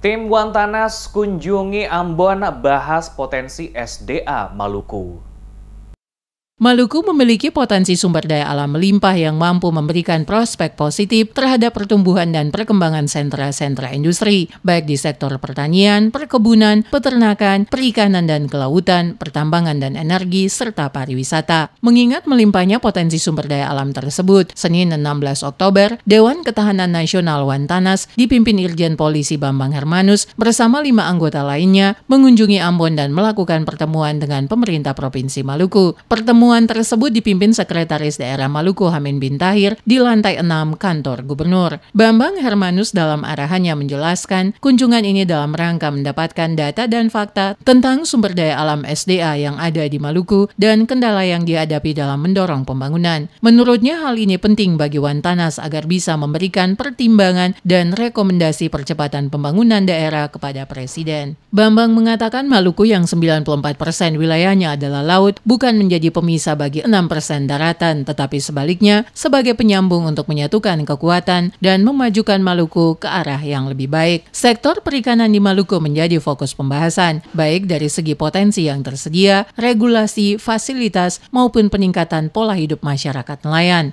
Tim Wantanas kunjungi Ambon bahas potensi SDA Maluku. Maluku memiliki potensi sumber daya alam melimpah yang mampu memberikan prospek positif terhadap pertumbuhan dan perkembangan sentra-sentra industri, baik di sektor pertanian, perkebunan, peternakan, perikanan dan kelautan, pertambangan dan energi, serta pariwisata. Mengingat melimpahnya potensi sumber daya alam tersebut, Senin 16 Oktober, Dewan Ketahanan Nasional Wantanas dipimpin Irjen Polisi Bambang Hermanus bersama lima anggota lainnya mengunjungi Ambon dan melakukan pertemuan dengan pemerintah Provinsi Maluku. Pertemuan Pertemuan tersebut dipimpin Sekretaris Daerah Maluku Hamin Bintahir di lantai 6 kantor gubernur. Bambang Hermanus dalam arahannya menjelaskan kunjungan ini dalam rangka mendapatkan data dan fakta tentang sumber daya alam SDA yang ada di Maluku dan kendala yang dihadapi dalam mendorong pembangunan. Menurutnya hal ini penting bagi Wantanas agar bisa memberikan pertimbangan dan rekomendasi percepatan pembangunan daerah kepada Presiden. Bambang mengatakan Maluku yang 94% wilayahnya adalah laut bukan menjadi pemisah bisa bagi 6% daratan, tetapi sebaliknya sebagai penyambung untuk menyatukan kekuatan dan memajukan Maluku ke arah yang lebih baik. Sektor perikanan di Maluku menjadi fokus pembahasan, baik dari segi potensi yang tersedia, regulasi, fasilitas, maupun peningkatan pola hidup masyarakat nelayan.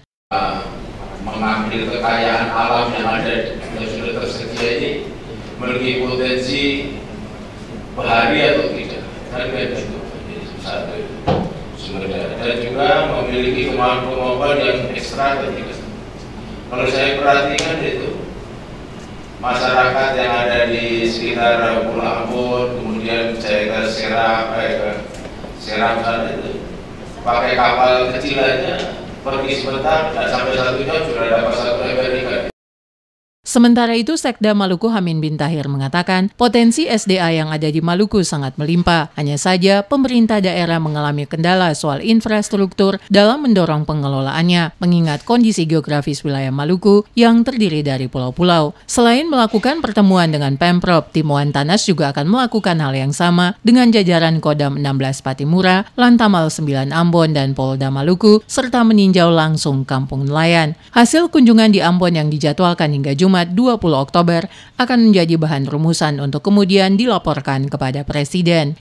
mengambil kekayaan alam yang ada yang sudah tersedia ini memiliki potensi bahari atau tidak kan itu satu dan juga memiliki kemampuan-kemampuan yang ekstra juga kalau saya perhatikan itu masyarakat yang ada di sekitar Pulau Ambon kemudian saya ke Serang eh, Serang sana itu pakai kapal kecil aja pergi sebentar tidak sampai satu jam Sementara itu, Sekda Maluku Hamin Bintahir mengatakan potensi SDA yang ada di Maluku sangat melimpah. Hanya saja, pemerintah daerah mengalami kendala soal infrastruktur dalam mendorong pengelolaannya, mengingat kondisi geografis wilayah Maluku yang terdiri dari pulau-pulau. Selain melakukan pertemuan dengan Pemprov, Timuan Tanas juga akan melakukan hal yang sama dengan jajaran Kodam 16 Patimura, Lantamal 9 Ambon, dan Polda Maluku, serta meninjau langsung kampung nelayan. Hasil kunjungan di Ambon yang dijadwalkan hingga Jumat 20 Oktober akan menjadi bahan rumusan untuk kemudian dilaporkan kepada Presiden